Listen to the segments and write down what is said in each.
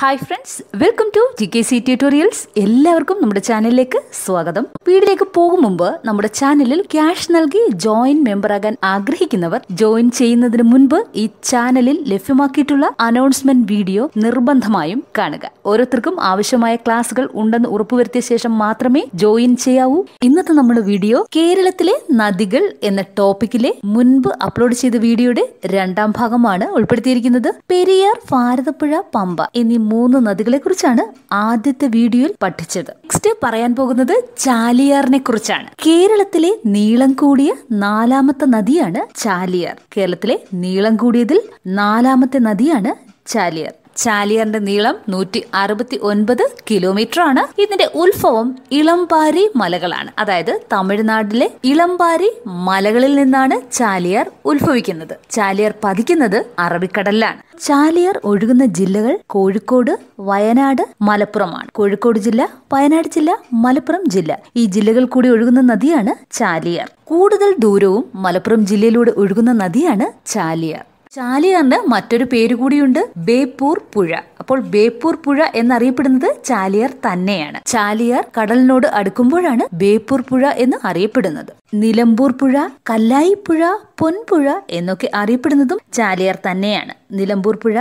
hi friends welcome to G K C tutorials എല്ലാവർക്കും നമ്മുടെ ചാനലിലേക്ക് സ്വാഗതം വീഡിയോയിലേക്ക് പോകും മുമ്പ് നമ്മുടെ ചാനലിൽ ക്യാഷ് നൽകി ജോയിൻ മെമ്പറാകാൻ ആഗ്രഹിക്കുന്നവർ ജോയിൻ ചെയ്യുന്നതിന് മുൻപ് ഈ ചാനലിൽ ലഭ്യമാക്കിയിട്ടുള്ള അനൗൺസ്മെന്റ് വീഡിയോ നിർബന്ധമായും കാണുക ഓരോരുത്തർക്കും ആവശ്യമായ ക്ലാസുകൾ ഉണ്ടെന്ന് ഉറപ്പുവരുത്തിയ ശേഷം മാത്രമേ ജോയിൻ ചെയ്യാവൂ ഇന്നത്തെ നമ്മുടെ വീഡിയോ കേരളത്തിലെ നദികൾ എന്ന ടോപ്പിക്കിലെ മുൻപ് അപ്ലോഡ് ചെയ്ത വീഡിയോയുടെ രണ്ടാം ഭാഗമാണ് ഉൾപ്പെടുത്തിയിരിക്കുന്നത് പെരിയാർ ഭാരതപ്പുഴ പമ്പ എന്നീ മൂന്ന് നദികളെ കുറിച്ചാണ് ആദ്യത്തെ വീഡിയോയിൽ പഠിച്ചത് നെക്സ്റ്റ് പറയാൻ പോകുന്നത് ചാല ചാലിയാറിനെ കുറിച്ചാണ് കേരളത്തിലെ നീളം കൂടിയ നാലാമത്തെ നദിയാണ് ചാലിയാർ കേരളത്തിലെ നീളം കൂടിയതിൽ നാലാമത്തെ നദിയാണ് ചാലിയാർ ചാലിയറിന്റെ നീളം നൂറ്റി അറുപത്തി ഒൻപത് കിലോമീറ്റർ ആണ് ഇതിന്റെ ഉത്ഭവം ഇളംപാരി മലകളാണ് അതായത് തമിഴ്നാട്ടിലെ ഇളംപാരി മലകളിൽ നിന്നാണ് ചാലിയാർ ഉത്ഭവിക്കുന്നത് ചാലിയാർ പതിക്കുന്നത് അറബിക്കടലിലാണ് ചാലിയർ ഒഴുകുന്ന ജില്ലകൾ കോഴിക്കോട് വയനാട് മലപ്പുറമാണ് കോഴിക്കോട് ജില്ല വയനാട് ജില്ല മലപ്പുറം ജില്ല ഈ ജില്ലകൾ കൂടി ഒഴുകുന്ന നദിയാണ് ചാലിയർ കൂടുതൽ ദൂരവും മലപ്പുറം ജില്ലയിലൂടെ ഒഴുകുന്ന നദിയാണ് ചാലിയാർ ചാലിയാറിന് മറ്റൊരു പേര് കൂടിയുണ്ട് ബേപ്പൂർ പുഴ അപ്പോൾ ബേപ്പൂർ പുഴ എന്നറിയപ്പെടുന്നത് ചാലിയാർ തന്നെയാണ് ചാലിയാർ കടലിനോട് അടുക്കുമ്പോഴാണ് ബേപ്പൂർ പുഴ എന്ന് അറിയപ്പെടുന്നത് നിലമ്പൂർ പുഴ പുഴ പൊൻപുഴ എന്നൊക്കെ അറിയപ്പെടുന്നതും ചാലിയാർ തന്നെയാണ് നിലമ്പൂർ പുഴ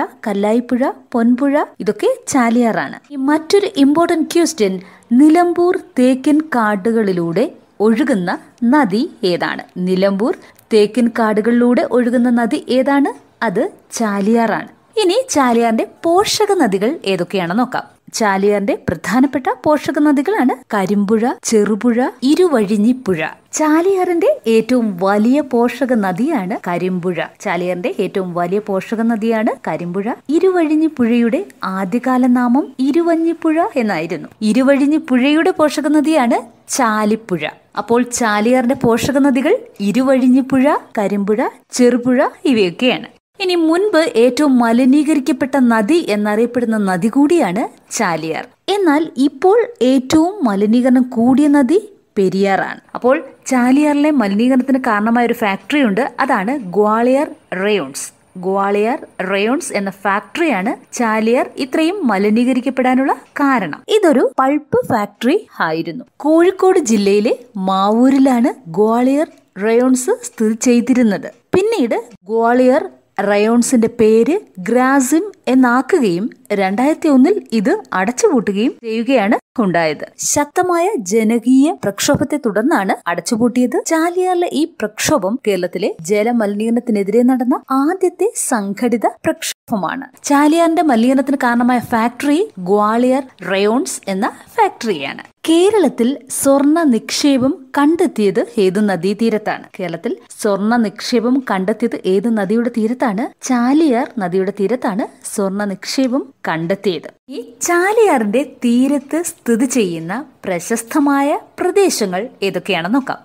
പുഴ പൊൻപുഴ ഇതൊക്കെ ചാലിയാറാണ് മറ്റൊരു ഇമ്പോർട്ടന്റ് ക്വസ്റ്റ്യൻ നിലമ്പൂർ തേക്കൻ കാടുകളിലൂടെ ഒഴുകുന്ന നദി ഏതാണ് നിലമ്പൂർ തേക്കിൻ കാടുകളിലൂടെ ഒഴുകുന്ന നദി ഏതാണ് അത് ചാലിയാറാണ് ഇനി ചാലിയാറിന്റെ പോഷക നദികൾ ഏതൊക്കെയാണെന്ന് നോക്കാം ചാലിയാറിന്റെ പ്രധാനപ്പെട്ട പോഷക നദികളാണ് കരിമ്പുഴ ചെറുപുഴ ഇരുവഴിഞ്ഞിപ്പുഴ ചാലിയാറിന്റെ ഏറ്റവും വലിയ പോഷക നദിയാണ് കരിമ്പുഴ ചാലിയാറിന്റെ ഏറ്റവും വലിയ പോഷക നദിയാണ് കരിമ്പുഴ ഇരുവഴിഞ്ഞിപ്പുഴയുടെ ആദ്യകാല നാമം ഇരുവഞ്ഞിപ്പുഴ എന്നായിരുന്നു ഇരുവഴിഞ്ഞിപ്പുഴയുടെ പോഷക നദിയാണ് ചാലിപ്പുഴ അപ്പോൾ ചാലിയാറിന്റെ പോഷക നദികൾ ഇരുവഴിഞ്ഞിപ്പുഴ കരിമ്പുഴ ചെറുപുഴ ഇവയൊക്കെയാണ് ഇനി മുൻപ് ഏറ്റവും മലിനീകരിക്കപ്പെട്ട നദി എന്നറിയപ്പെടുന്ന നദി കൂടിയാണ് ചാലിയാർ എന്നാൽ ഇപ്പോൾ ഏറ്റവും മലിനീകരണം കൂടിയ നദി പെരിയാറാണ് അപ്പോൾ ചാലിയാറിലെ മലിനീകരണത്തിന് കാരണമായ ഒരു ഫാക്ടറി ഉണ്ട് അതാണ് ഗ്വാളിയർ റയോൺസ് ഗ്വാളിയർ റയോൺസ് എന്ന ഫാക്ടറിയാണ് ചാലിയർ ഇത്രയും മലിനീകരിക്കപ്പെടാനുള്ള കാരണം ഇതൊരു പൾപ്പ് ഫാക്ടറി ആയിരുന്നു കോഴിക്കോട് ജില്ലയിലെ മാവൂരിലാണ് ഗ്വാളിയർ റയോൺസ് സ്ഥിതി ചെയ്തിരുന്നത് പിന്നീട് ഗ്വാളിയർ റയോൺസിന്റെ പേര് ഗ്രാസിം എന്നാക്കുകയും രണ്ടായിരത്തി ഒന്നിൽ ഇത് അടച്ചുപൂട്ടുകയും ചെയ്യുകയാണ് ഉണ്ടായത് ശക്തമായ ജനകീയ പ്രക്ഷോഭത്തെ തുടർന്നാണ് അടച്ചുപൂട്ടിയത് ചാലിയാറിലെ ഈ പ്രക്ഷോഭം കേരളത്തിലെ ജലമലിനീകരണത്തിനെതിരെ നടന്ന ആദ്യത്തെ സംഘടിത പ്രക്ഷോഭം ാണ് ചാലിയാറിന്റെ മലിനീകരണത്തിന് കാരണമായ ഫാക്ടറി ഗ്വാളിയർ റയോൺസ് എന്ന ഫാക്ടറിയാണ് കേരളത്തിൽ സ്വർണ നിക്ഷേപം കണ്ടെത്തിയത് ഏത് നദീതീരത്താണ് കേരളത്തിൽ സ്വർണ നിക്ഷേപം കണ്ടെത്തിയത് ഏത് നദിയുടെ തീരത്താണ് ചാലിയാർ നദിയുടെ തീരത്താണ് സ്വർണ നിക്ഷേപം കണ്ടെത്തിയത് ഈ ചാലിയാറിന്റെ തീരത്ത് സ്ഥിതി ചെയ്യുന്ന പ്രശസ്തമായ പ്രദേശങ്ങൾ ഏതൊക്കെയാണ് നോക്കാം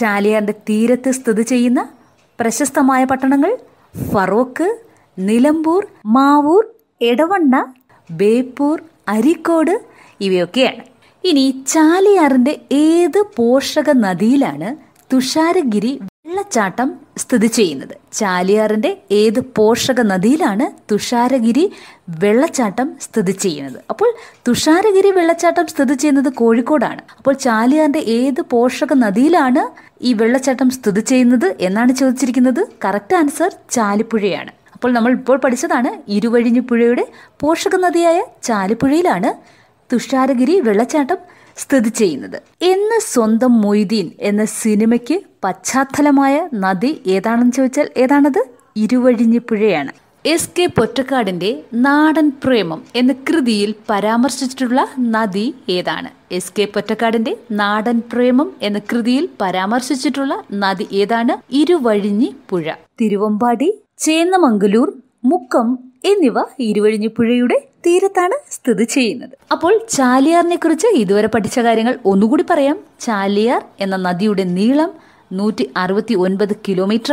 ചാലിയാറിന്റെ തീരത്ത് സ്ഥിതി ചെയ്യുന്ന പ്രശസ്തമായ പട്ടണങ്ങൾ ഫറോക്ക് നിലമ്പൂർ മാവൂർ എടവണ്ണ ബേപ്പൂർ അരിക്കോട് ഇവയൊക്കെയാണ് ഇനി ചാലിയാറിന്റെ ഏത് പോഷക നദിയിലാണ് തുഷാരഗിരി വെള്ളച്ചാട്ടം സ്ഥിതി ചെയ്യുന്നത് ചാലിയാറിന്റെ ഏത് പോഷക നദിയിലാണ് തുഷാരഗിരി വെള്ളച്ചാട്ടം സ്ഥിതി ചെയ്യുന്നത് അപ്പോൾ തുഷാരഗിരി വെള്ളച്ചാട്ടം സ്ഥിതി ചെയ്യുന്നത് കോഴിക്കോടാണ് അപ്പോൾ ചാലിയാറിന്റെ ഏത് പോഷക നദിയിലാണ് ഈ വെള്ളച്ചാട്ടം സ്ഥിതി ചെയ്യുന്നത് എന്നാണ് ചോദിച്ചിരിക്കുന്നത് കറക്റ്റ് ആൻസർ ചാലിപ്പുഴയാണ് അപ്പോൾ നമ്മൾ ഇപ്പോൾ പഠിച്ചതാണ് ഇരുവഴിഞ്ഞുപുഴയുടെ പോഷക നദിയായ ചാലിപ്പുഴയിലാണ് തുഷാരഗിരി വെള്ളച്ചാട്ടം സ്ഥിതി ചെയ്യുന്നത് എന്ന് സ്വന്തം മൊയ്തീൻ എന്ന സിനിമയ്ക്ക് പശ്ചാത്തലമായ നദി ഏതാണെന്ന് ചോദിച്ചാൽ ഏതാണത് പുഴയാണ് എസ് കെ പൊറ്റക്കാടിന്റെ നാടൻ പ്രേമം എന്ന കൃതിയിൽ പരാമർശിച്ചിട്ടുള്ള നദി ഏതാണ് എസ് കെ പൊറ്റക്കാടിന്റെ നാടൻ പ്രേമം എന്ന കൃതിയിൽ പരാമർശിച്ചിട്ടുള്ള നദി ഏതാണ് ഇരുവഴിഞ്ഞി പുഴ തിരുവമ്പാടി ചേന്നമംഗലൂർ മുക്കം എന്നിവ ഇരുവഴിഞ്ഞിപ്പുഴയുടെ തീരത്താണ് സ്ഥിതി ചെയ്യുന്നത് അപ്പോൾ ചാലിയാറിനെ കുറിച്ച് ഇതുവരെ പഠിച്ച കാര്യങ്ങൾ ഒന്നുകൂടി പറയാം ചാലിയാർ എന്ന നദിയുടെ നീളം നൂറ്റി അറുപത്തി ഒൻപത്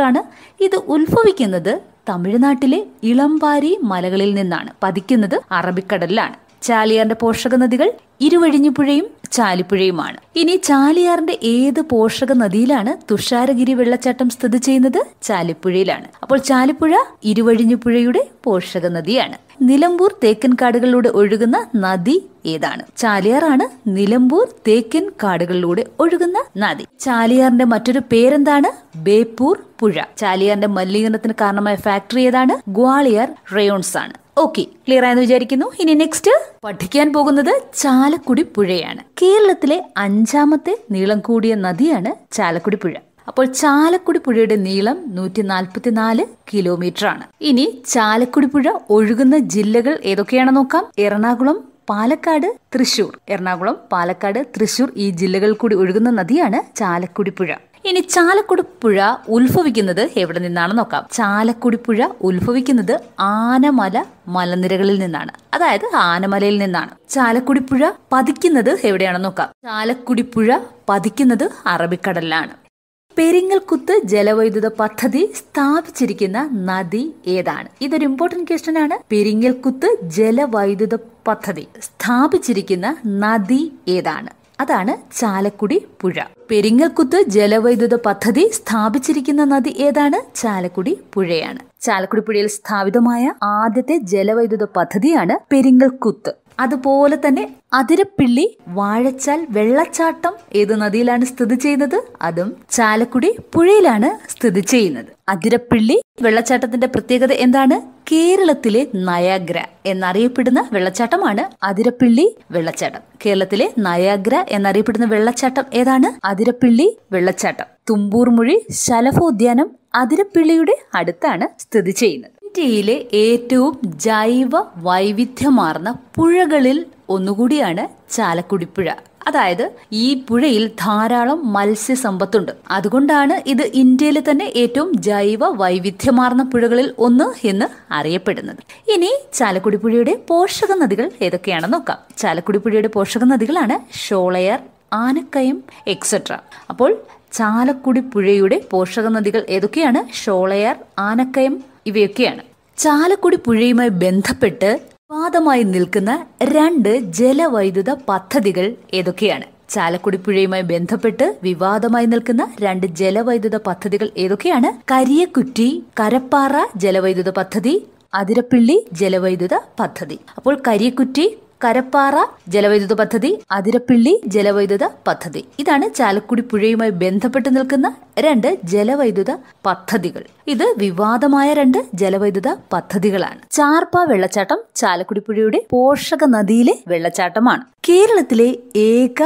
ആണ് ഇത് ഉത്ഭവിക്കുന്നത് തമിഴ്നാട്ടിലെ ഇളമ്പാരി മലകളിൽ നിന്നാണ് പതിക്കുന്നത് അറബിക്കടലിലാണ് ചാലിയാറിന്റെ പോഷക നദികൾ ഇരുവഴിഞ്ഞിപ്പുഴയും ചാലിപ്പുഴയുമാണ് ഇനി ചാലിയാറിന്റെ ഏത് പോഷക നദിയിലാണ് തുഷാരഗിരി വെള്ളച്ചാട്ടം സ്ഥിതി ചെയ്യുന്നത് ചാലിപ്പുഴയിലാണ് അപ്പോൾ ചാലിപ്പുഴ ഇരുവഴിഞ്ഞിപ്പുഴയുടെ പോഷക നദിയാണ് നിലമ്പൂർ തേക്കൻ കാടുകളിലൂടെ ഒഴുകുന്ന നദി ഏതാണ് ചാലിയാറാണ് നിലമ്പൂർ തേക്കൻ കാടുകളിലൂടെ ഒഴുകുന്ന നദി ചാലിയാറിന്റെ മറ്റൊരു പേരെന്താണ് ബേപ്പൂർ പുഴ ചാലിയാറിന്റെ മലിനീകരണത്തിന് കാരണമായ ഫാക്ടറി ഏതാണ് ഗ്വാളിയാർ റയോൺസ് ആണ് ഓക്കെ ക്ലിയർ ആയെന്ന് വിചാരിക്കുന്നു ഇനി നെക്സ്റ്റ് പഠിക്കാൻ പോകുന്നത് ചാലക്കുടി പുഴയാണ് കേരളത്തിലെ അഞ്ചാമത്തെ നീളം കൂടിയ നദിയാണ് ചാലക്കുടി പുഴ അപ്പോൾ ചാലക്കുടി പുഴയുടെ നീളം നൂറ്റി നാല് കിലോമീറ്റർ ആണ് ഇനി ചാലക്കുടി പുഴ ഒഴുകുന്ന ജില്ലകൾ ഏതൊക്കെയാണെന്ന് നോക്കാം എറണാകുളം പാലക്കാട് തൃശൂർ എറണാകുളം പാലക്കാട് തൃശൂർ ഈ ജില്ലകൾ കൂടി ഒഴുകുന്ന നദിയാണ് ചാലക്കുടി പുഴ ഇനി ചാലക്കുടി പുഴ ഉത്ഭവിക്കുന്നത് എവിടെ നിന്നാണ് നോക്കാം ചാലക്കുടി പുഴ ഉത്ഭവിക്കുന്നത് ആനമല മലനിരകളിൽ നിന്നാണ് അതായത് ആനമലയിൽ നിന്നാണ് ചാലക്കുടി പുഴ പതിക്കുന്നത് എവിടെയാണെന്ന് നോക്കാം ചാലക്കുടി പുഴ പതിക്കുന്നത് അറബിക്കടലിലാണ് പെരിങ്ങൽകുത്ത് ജലവൈദ്യുത പദ്ധതി സ്ഥാപിച്ചിരിക്കുന്ന നദി ഏതാണ് ഇതൊരു ഇമ്പോർട്ടന്റ് ക്വസ്റ്റൻ ആണ് പെരിങ്ങൽകുത്ത് ജലവൈദ്യുത പദ്ധതി സ്ഥാപിച്ചിരിക്കുന്ന നദി ഏതാണ് അതാണ് ചാലക്കുടി പുഴ പെരിങ്ങൽക്കുത്ത് ജലവൈദ്യുത പദ്ധതി സ്ഥാപിച്ചിരിക്കുന്ന നദി ഏതാണ് ചാലക്കുടി പുഴയാണ് ചാലക്കുടി പുഴയിൽ സ്ഥാപിതമായ ആദ്യത്തെ ജലവൈദ്യുത പദ്ധതിയാണ് പെരിങ്ങൽക്കുത്ത് അതുപോലെ തന്നെ അതിരപ്പിള്ളി വാഴച്ചാൽ വെള്ളച്ചാട്ടം ഏത് നദിയിലാണ് സ്ഥിതി ചെയ്യുന്നത് അതും ചാലക്കുടി പുഴയിലാണ് സ്ഥിതി ചെയ്യുന്നത് അതിരപ്പിള്ളി വെള്ളച്ചാട്ടത്തിന്റെ പ്രത്യേകത എന്താണ് കേരളത്തിലെ നയാഗ്ര എന്നറിയപ്പെടുന്ന വെള്ളച്ചാട്ടമാണ് അതിരപ്പിള്ളി വെള്ളച്ചാട്ടം കേരളത്തിലെ നയാഗ്ര എന്നറിയപ്പെടുന്ന വെള്ളച്ചാട്ടം ഏതാണ് അതിരപ്പിള്ളി വെള്ളച്ചാട്ടം തുമ്പൂർമുഴി ശലഭോദ്യാനം അതിരപ്പിള്ളിയുടെ അടുത്താണ് സ്ഥിതി ചെയ്യുന്നത് ഇന്ത്യയിലെ ഏറ്റവും ജൈവ വൈവിധ്യമാർന്ന പുഴകളിൽ ഒന്നുകൂടിയാണ് ചാലക്കുടി പുഴ അതായത് ഈ പുഴയിൽ ധാരാളം മത്സ്യസമ്പത്തുണ്ട് അതുകൊണ്ടാണ് ഇത് ഇന്ത്യയിലെ തന്നെ ഏറ്റവും ജൈവ വൈവിധ്യമാർന്ന പുഴകളിൽ ഒന്ന് എന്ന് അറിയപ്പെടുന്നത് ഇനി ചാലക്കുടി പുഴയുടെ പോഷക നദികൾ ഏതൊക്കെയാണെന്ന് നോക്കാം ചാലക്കുടി പുഴയുടെ പോഷക നദികളാണ് ഷോളയർ ആനക്കയം എക്സെട്ര അപ്പോൾ ചാലക്കുടി പുഴയുടെ പോഷക നദികൾ ഏതൊക്കെയാണ് ഷോളയാർ ആനക്കയം ഇവയൊക്കെയാണ് ചാലക്കുടി പുഴയുമായി ബന്ധപ്പെട്ട് വാദമായി നിൽക്കുന്ന രണ്ട് ജലവൈദ്യുത പദ്ധതികൾ ഏതൊക്കെയാണ് ചാലക്കുടി പുഴയുമായി ബന്ധപ്പെട്ട് വിവാദമായി നിൽക്കുന്ന രണ്ട് ജലവൈദ്യുത പദ്ധതികൾ ഏതൊക്കെയാണ് കരിയക്കുറ്റി കരപ്പാറ ജലവൈദ്യുത പദ്ധതി അതിരപ്പിള്ളി ജലവൈദ്യുത പദ്ധതി അപ്പോൾ കരിയക്കുറ്റി കരപ്പാറ ജലവൈദ്യുത പദ്ധതി അതിരപ്പിള്ളി ജലവൈദ്യുത പദ്ധതി ഇതാണ് ചാലക്കുടി പുഴയുമായി ബന്ധപ്പെട്ട് നിൽക്കുന്ന രണ്ട് ജലവൈദ്യുത പദ്ധതികൾ ഇത് വിവാദമായ രണ്ട് ജലവൈദ്യുത പദ്ധതികളാണ് ചാർപ്പ വെള്ളച്ചാട്ടം ചാലക്കുടി പുഴയുടെ പോഷക നദിയിലെ വെള്ളച്ചാട്ടമാണ് കേരളത്തിലെ ഏക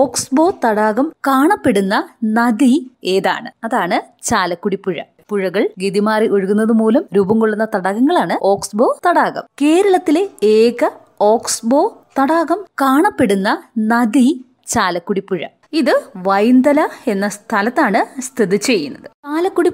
ഓക്സ്ബോ തടാകം കാണപ്പെടുന്ന നദി ഏതാണ് അതാണ് ചാലക്കുടി പുഴ പുഴകൾ ഗതിമാറി ഒഴുകുന്നത് മൂലം രൂപം കൊള്ളുന്ന തടാകങ്ങളാണ് ഓക്സ്ബോ തടാകം കേരളത്തിലെ ഏക ഓക്സ്ബോ തടാകം കാണപ്പെടുന്ന നദി ചാലക്കുടി പുഴ ഇത് വൈന്തല എന്ന സ്ഥലത്താണ് സ്ഥിതി ചെയ്യുന്നത് ചാലക്കുടി